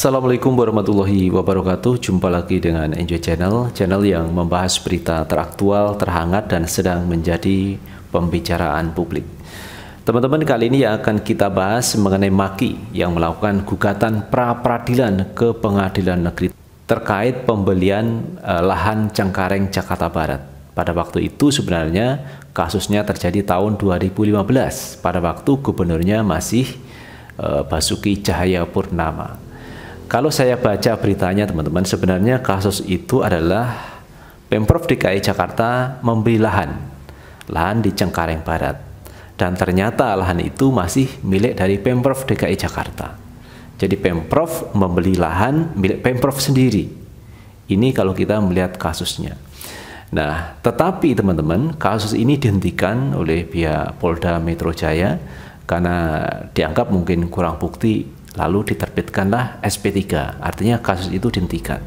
Assalamualaikum warahmatullahi wabarakatuh Jumpa lagi dengan Enjoy Channel Channel yang membahas berita teraktual, terhangat dan sedang menjadi pembicaraan publik Teman-teman kali ini yang akan kita bahas mengenai Maki Yang melakukan gugatan pra-peradilan ke pengadilan negeri Terkait pembelian eh, lahan Cengkareng, Jakarta Barat Pada waktu itu sebenarnya kasusnya terjadi tahun 2015 Pada waktu gubernurnya masih eh, Basuki Cahaya Purnama kalau saya baca beritanya teman-teman, sebenarnya kasus itu adalah Pemprov DKI Jakarta membeli lahan, lahan di Cengkareng Barat. Dan ternyata lahan itu masih milik dari Pemprov DKI Jakarta. Jadi Pemprov membeli lahan milik Pemprov sendiri. Ini kalau kita melihat kasusnya. Nah, tetapi teman-teman, kasus ini dihentikan oleh pihak Polda Metro Jaya karena dianggap mungkin kurang bukti Lalu diterbitkanlah SP3, artinya kasus itu dihentikan.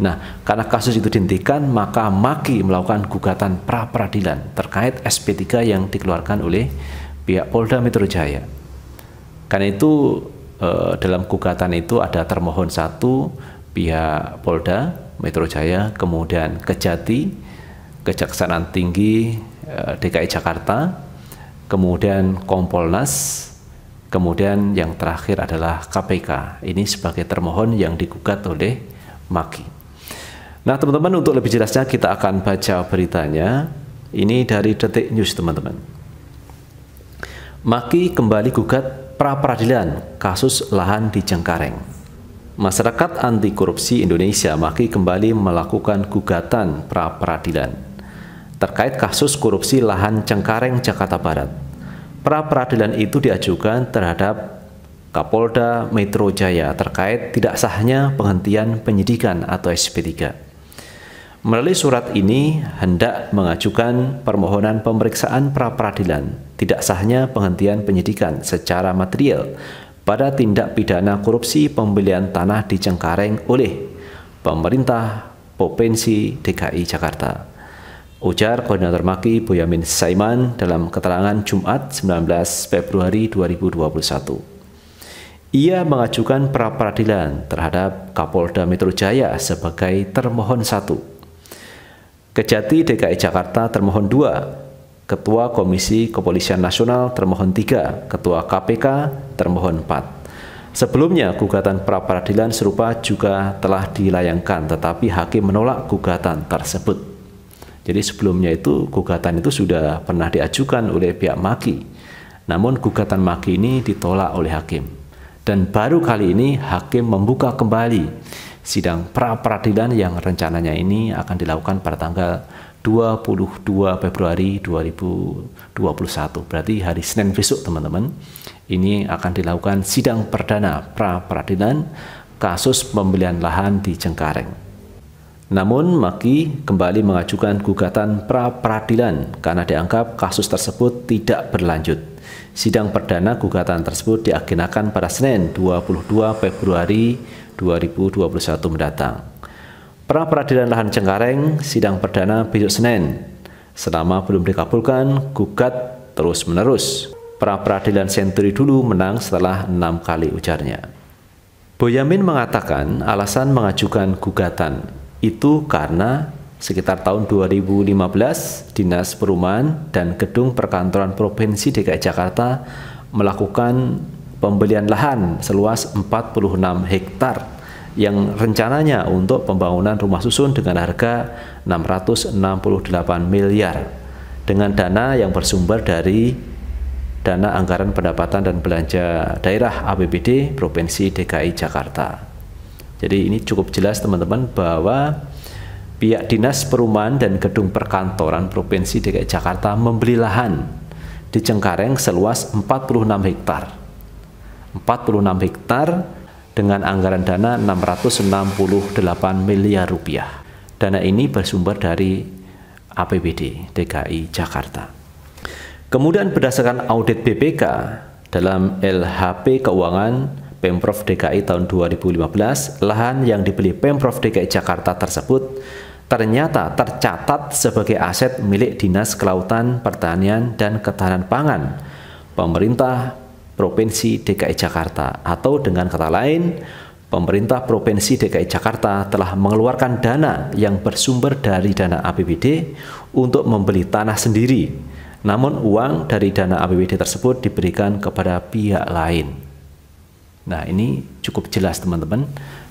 Nah, karena kasus itu dihentikan, maka Maki melakukan gugatan pra peradilan terkait SP3 yang dikeluarkan oleh pihak Polda Metro Jaya. Karena itu eh, dalam gugatan itu ada termohon satu pihak Polda Metro Jaya, kemudian Kejati, Kejaksaan Tinggi eh, DKI Jakarta, kemudian Kompolnas, Kemudian yang terakhir adalah KPK. Ini sebagai termohon yang digugat oleh Maki. Nah, teman-teman untuk lebih jelasnya kita akan baca beritanya. Ini dari Detik News, teman-teman. Maki kembali gugat pra peradilan kasus lahan di Cengkareng. Masyarakat Anti Korupsi Indonesia Maki kembali melakukan gugatan pra peradilan terkait kasus korupsi lahan Cengkareng Jakarta Barat pra peradilan itu diajukan terhadap Kapolda Metro Jaya terkait tidak sahnya penghentian penyidikan atau SP3. Melalui surat ini hendak mengajukan permohonan pemeriksaan pra peradilan tidak sahnya penghentian penyidikan secara material pada tindak pidana korupsi pembelian tanah di Cengkareng oleh pemerintah Provinsi DKI Jakarta Ujar koordinator Maki Boyamin Saiman dalam keterangan Jumat 19 Februari 2021. Ia mengajukan pra peradilan terhadap Kapolda Metro Jaya sebagai termohon satu. Kejati DKI Jakarta termohon dua, Ketua Komisi Kepolisian Nasional termohon tiga, Ketua KPK termohon empat. Sebelumnya, gugatan pra peradilan serupa juga telah dilayangkan, tetapi hakim menolak gugatan tersebut. Jadi sebelumnya itu gugatan itu sudah pernah diajukan oleh pihak maki. Namun gugatan maki ini ditolak oleh hakim. Dan baru kali ini hakim membuka kembali sidang pra peradilan yang rencananya ini akan dilakukan pada tanggal 22 Februari 2021. Berarti hari Senin besok teman-teman. Ini akan dilakukan sidang perdana pra peradilan kasus pembelian lahan di Cengkareng. Namun, Maki kembali mengajukan gugatan pra-peradilan karena dianggap kasus tersebut tidak berlanjut. Sidang perdana gugatan tersebut diagendakan pada Senin 22 Februari 2021 mendatang. Pra-peradilan lahan Cengkareng, sidang perdana besok Senin. Selama belum dikabulkan, gugat terus-menerus. Pra-peradilan Senturi dulu menang setelah enam kali ujarnya. Boyamin mengatakan alasan mengajukan gugatan itu karena sekitar tahun 2015 Dinas Perumahan dan Gedung Perkantoran Provinsi DKI Jakarta melakukan pembelian lahan seluas 46 hektar yang rencananya untuk pembangunan rumah susun dengan harga 668 miliar dengan dana yang bersumber dari dana anggaran pendapatan dan belanja daerah APBD Provinsi DKI Jakarta. Jadi ini cukup jelas teman-teman bahwa pihak Dinas Perumahan dan Gedung Perkantoran Provinsi DKI Jakarta membeli lahan di Cengkareng seluas 46 hektar. 46 hektar dengan anggaran dana 668 miliar rupiah. Dana ini bersumber dari APBD DKI Jakarta. Kemudian berdasarkan audit BPK dalam LHP keuangan Pemprov DKI tahun 2015, lahan yang dibeli Pemprov DKI Jakarta tersebut ternyata tercatat sebagai aset milik Dinas Kelautan, Pertanian, dan Ketahanan Pangan pemerintah Provinsi DKI Jakarta atau dengan kata lain pemerintah Provinsi DKI Jakarta telah mengeluarkan dana yang bersumber dari dana APBD untuk membeli tanah sendiri namun uang dari dana APBD tersebut diberikan kepada pihak lain Nah, ini cukup jelas teman-teman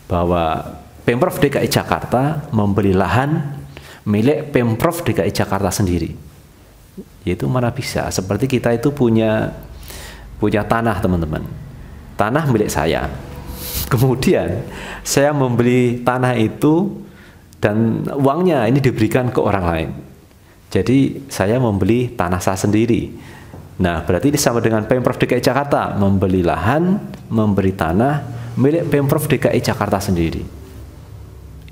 bahwa Pemprov DKI Jakarta membeli lahan milik Pemprov DKI Jakarta sendiri. Yaitu mana bisa seperti kita itu punya punya tanah, teman-teman. Tanah milik saya. Kemudian saya membeli tanah itu dan uangnya ini diberikan ke orang lain. Jadi saya membeli tanah saya sendiri Nah, berarti ini sama dengan Pemprov DKI Jakarta membeli lahan, memberi tanah milik Pemprov DKI Jakarta sendiri.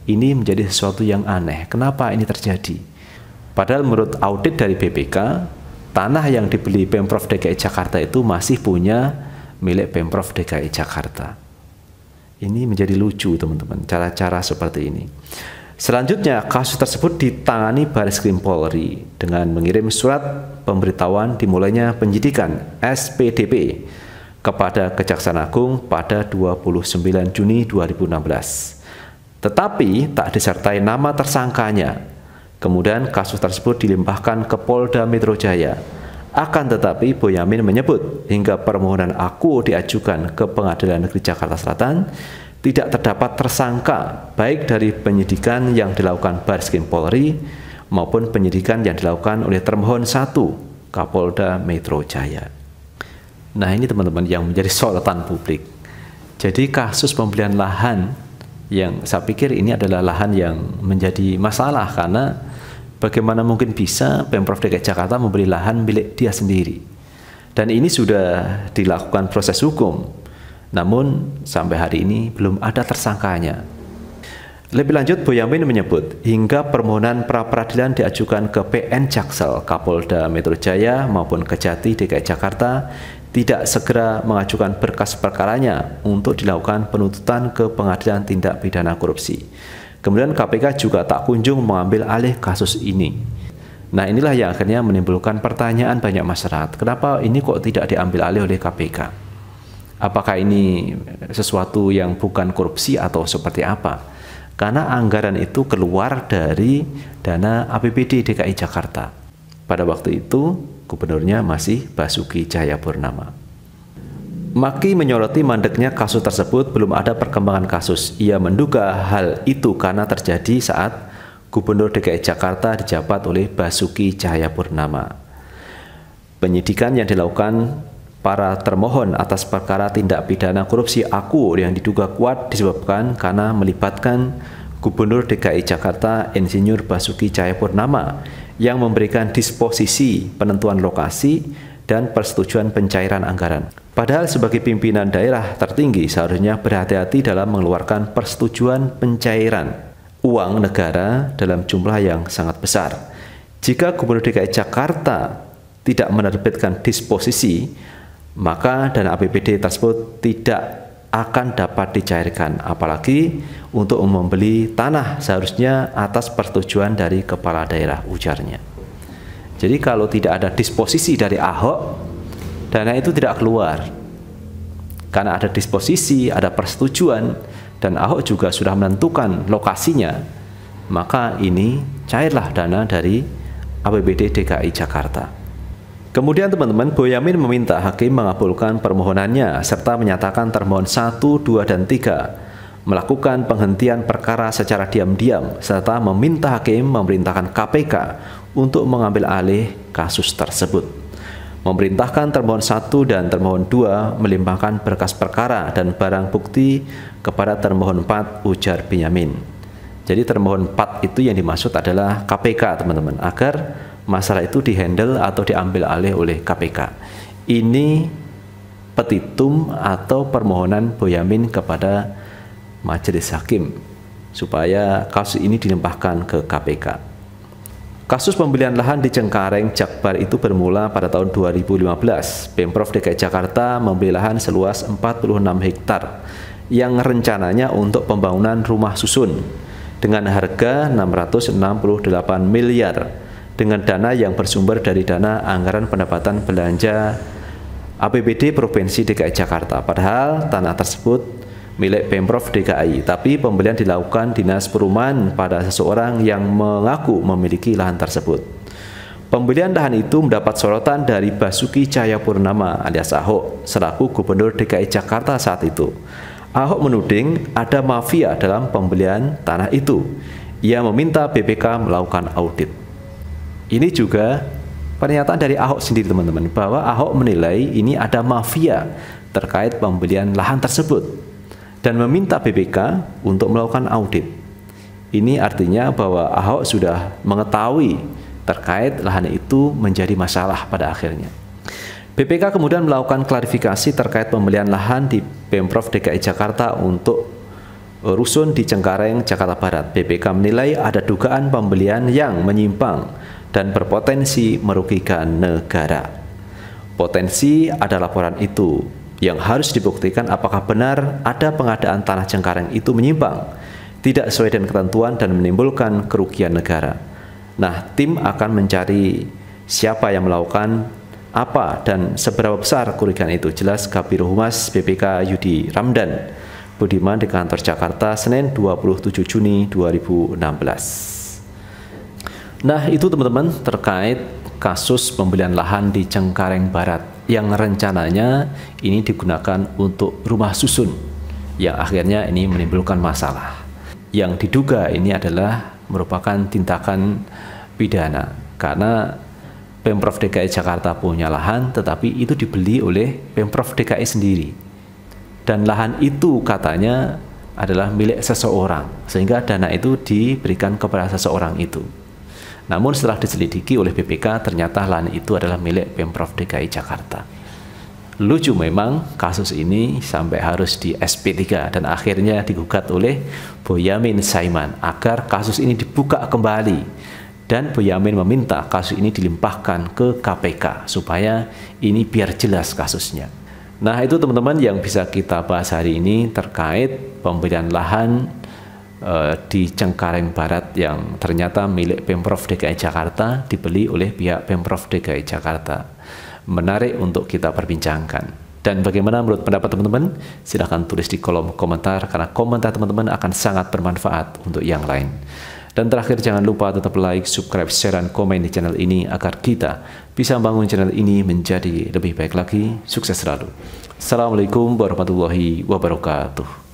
Ini menjadi sesuatu yang aneh. Kenapa ini terjadi? Padahal menurut audit dari BPK, tanah yang dibeli Pemprov DKI Jakarta itu masih punya milik Pemprov DKI Jakarta. Ini menjadi lucu, teman-teman, cara-cara seperti ini. Selanjutnya, kasus tersebut ditangani Baris Krim Polri dengan mengirim surat pemberitahuan dimulainya penyidikan SPDP kepada Kejaksaan Agung pada 29 Juni 2016. Tetapi tak disertai nama tersangkanya. Kemudian kasus tersebut dilimpahkan ke Polda Metro Jaya. Akan tetapi Boyamin menyebut hingga permohonan aku diajukan ke Pengadilan Negeri Jakarta Selatan tidak terdapat tersangka baik dari penyidikan yang dilakukan Baris Krim Polri maupun penyidikan yang dilakukan oleh termohon Satu Kapolda Metro Jaya. Nah ini teman-teman yang menjadi sorotan publik. Jadi kasus pembelian lahan yang saya pikir ini adalah lahan yang menjadi masalah karena bagaimana mungkin bisa Pemprov DKI Jakarta membeli lahan milik dia sendiri. Dan ini sudah dilakukan proses hukum namun sampai hari ini belum ada tersangkanya. Lebih lanjut, Boyamin menyebut hingga permohonan pra peradilan diajukan ke PN Jaksel, Kapolda Metro Jaya maupun Kejati DKI Jakarta tidak segera mengajukan berkas perkaranya untuk dilakukan penuntutan ke pengadilan tindak pidana korupsi. Kemudian KPK juga tak kunjung mengambil alih kasus ini. Nah inilah yang akhirnya menimbulkan pertanyaan banyak masyarakat, kenapa ini kok tidak diambil alih oleh KPK? apakah ini sesuatu yang bukan korupsi atau seperti apa. Karena anggaran itu keluar dari dana APBD DKI Jakarta. Pada waktu itu gubernurnya masih Basuki Cahayapurnama. Maki menyoroti mandeknya kasus tersebut belum ada perkembangan kasus. Ia menduga hal itu karena terjadi saat Gubernur DKI Jakarta dijabat oleh Basuki Cahayapurnama. Penyidikan yang dilakukan para termohon atas perkara tindak pidana korupsi aku yang diduga kuat disebabkan karena melibatkan Gubernur DKI Jakarta Insinyur Basuki Cahayapurnama yang memberikan disposisi penentuan lokasi dan persetujuan pencairan anggaran. Padahal sebagai pimpinan daerah tertinggi seharusnya berhati-hati dalam mengeluarkan persetujuan pencairan uang negara dalam jumlah yang sangat besar. Jika Gubernur DKI Jakarta tidak menerbitkan disposisi, maka dana APBD tersebut tidak akan dapat dicairkan apalagi untuk membeli tanah seharusnya atas pertujuan dari kepala daerah ujarnya. Jadi kalau tidak ada disposisi dari Ahok, dana itu tidak keluar. Karena ada disposisi, ada persetujuan dan Ahok juga sudah menentukan lokasinya, maka ini cairlah dana dari APBD DKI Jakarta. Kemudian teman-teman, Boyamin meminta hakim mengabulkan permohonannya serta menyatakan termohon 1, 2, dan 3 melakukan penghentian perkara secara diam-diam serta meminta hakim memerintahkan KPK untuk mengambil alih kasus tersebut. Memerintahkan termohon 1 dan termohon 2 melimpahkan berkas perkara dan barang bukti kepada termohon 4 ujar Benyamin. Jadi termohon 4 itu yang dimaksud adalah KPK teman-teman agar masalah itu dihandle atau diambil alih oleh KPK. Ini petitum atau permohonan Boyamin kepada majelis hakim supaya kasus ini dilimpahkan ke KPK. Kasus pembelian lahan di Cengkareng, Jakbar itu bermula pada tahun 2015. Pemprov DKI Jakarta membeli lahan seluas 46 hektar yang rencananya untuk pembangunan rumah susun dengan harga 668 miliar dengan dana yang bersumber dari dana anggaran pendapatan belanja APBD Provinsi DKI Jakarta. Padahal tanah tersebut milik Pemprov DKI, tapi pembelian dilakukan Dinas Perumahan pada seseorang yang mengaku memiliki lahan tersebut. Pembelian lahan itu mendapat sorotan dari Basuki Cahayapurnama alias Ahok selaku Gubernur DKI Jakarta saat itu. Ahok menuding ada mafia dalam pembelian tanah itu. Ia meminta BPK melakukan audit. Ini juga pernyataan dari Ahok sendiri teman-teman bahwa Ahok menilai ini ada mafia terkait pembelian lahan tersebut dan meminta BPK untuk melakukan audit. Ini artinya bahwa Ahok sudah mengetahui terkait lahan itu menjadi masalah pada akhirnya. BPK kemudian melakukan klarifikasi terkait pembelian lahan di Pemprov DKI Jakarta untuk e, rusun di Cengkareng, Jakarta Barat. BPK menilai ada dugaan pembelian yang menyimpang dan berpotensi merugikan negara. Potensi ada laporan itu yang harus dibuktikan apakah benar ada pengadaan tanah Cengkareng itu menyimpang, tidak sesuai dengan ketentuan dan menimbulkan kerugian negara. Nah, tim akan mencari siapa yang melakukan apa dan seberapa besar kerugian itu. Jelas Kabir Humas BPK Yudi Ramdan. Budiman di kantor Jakarta Senin 27 Juni 2016. Nah, itu teman-teman terkait kasus pembelian lahan di Cengkareng Barat yang rencananya ini digunakan untuk rumah susun yang akhirnya ini menimbulkan masalah. Yang diduga ini adalah merupakan tindakan pidana karena Pemprov DKI Jakarta punya lahan tetapi itu dibeli oleh Pemprov DKI sendiri. Dan lahan itu katanya adalah milik seseorang sehingga dana itu diberikan kepada seseorang itu. Namun setelah diselidiki oleh BPK ternyata lahan itu adalah milik Pemprov DKI Jakarta. Lucu memang kasus ini sampai harus di SP3 dan akhirnya digugat oleh Boyamin Saiman agar kasus ini dibuka kembali dan Boyamin meminta kasus ini dilimpahkan ke KPK supaya ini biar jelas kasusnya. Nah itu teman-teman yang bisa kita bahas hari ini terkait pemberian lahan Eh, di Cengkareng Barat yang ternyata milik Pemprov DKI Jakarta dibeli oleh pihak Pemprov DKI Jakarta. Menarik untuk kita perbincangkan. Dan bagaimana menurut pendapat teman-teman? Silahkan tulis di kolom komentar karena komentar teman-teman akan sangat bermanfaat untuk yang lain. Dan terakhir jangan lupa tetap like, subscribe, share, dan komen di channel ini agar kita bisa membangun channel ini menjadi lebih baik lagi. Sukses selalu. Assalamualaikum warahmatullahi wabarakatuh.